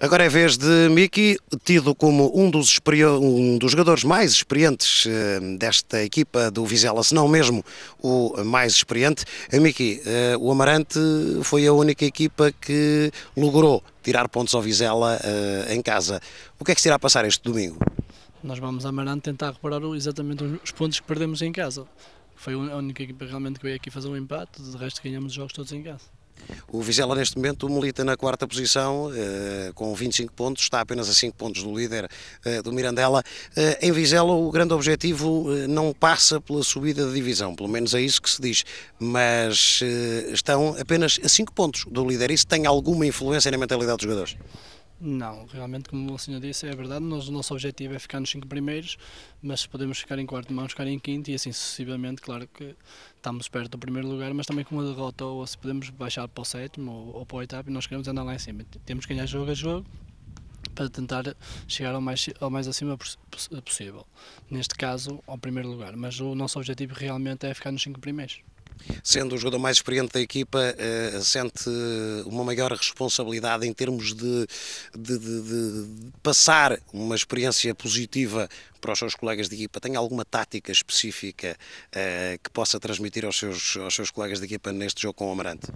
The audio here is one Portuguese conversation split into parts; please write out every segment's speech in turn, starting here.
Agora é vez de Miki, tido como um dos, um dos jogadores mais experientes eh, desta equipa do Vizela, se não mesmo o mais experiente. Eh, Miki, eh, o Amarante foi a única equipa que logrou tirar pontos ao Vizela em casa. O que é que se irá passar este domingo? Nós vamos a Amarante tentar reparar exatamente os pontos que perdemos em casa. Foi a única equipa realmente que veio aqui fazer um empate, de resto ganhamos os jogos todos em casa. O Vizela, neste momento, milita na quarta posição, eh, com 25 pontos, está apenas a 5 pontos do líder eh, do Mirandela. Eh, em Vizela, o grande objetivo não passa pela subida de divisão, pelo menos é isso que se diz, mas estão apenas a 5 pontos do líder. Isso tem alguma influência na mentalidade dos jogadores? Não, realmente, como o senhor disse, é verdade. Nós, o nosso objetivo é ficar nos cinco primeiros, mas podemos ficar em quarto, vamos ficar em quinto e assim sucessivamente. Claro que estamos perto do primeiro lugar, mas também com uma derrota, ou se podemos baixar para o sétimo ou, ou para o oitavo, nós queremos andar lá em cima. Temos que ganhar jogo a jogo para tentar chegar ao mais, ao mais acima possível. Neste caso, ao primeiro lugar. Mas o nosso objetivo realmente é ficar nos cinco primeiros. Sendo o jogador mais experiente da equipa, uh, sente uma maior responsabilidade em termos de, de, de, de passar uma experiência positiva para os seus colegas de equipa? Tem alguma tática específica uh, que possa transmitir aos seus, aos seus colegas de equipa neste jogo com o Amarante?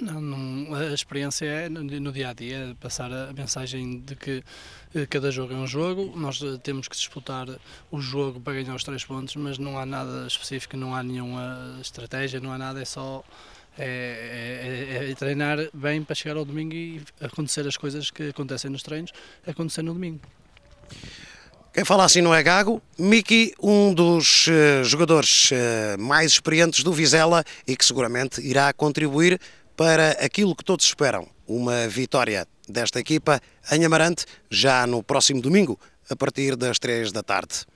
Não, não, a experiência é no, dia a dia passar a mensagem de que eh, cada jogo é um jogo, nós eh, temos que disputar o jogo para ganhar os três pontos, mas não há nada específico, não há nenhuma estratégia, não há nada, é só é, é, é, é treinar bem para chegar ao domingo e acontecer as coisas que acontecem nos treinos, acontecer no domingo. Quem fala assim não é gago. Miki, um dos uh, jogadores uh, mais experientes do Vizela e que seguramente irá contribuir para aquilo que todos esperam, uma vitória desta equipa em Amarante, já no próximo domingo, a partir das três da tarde.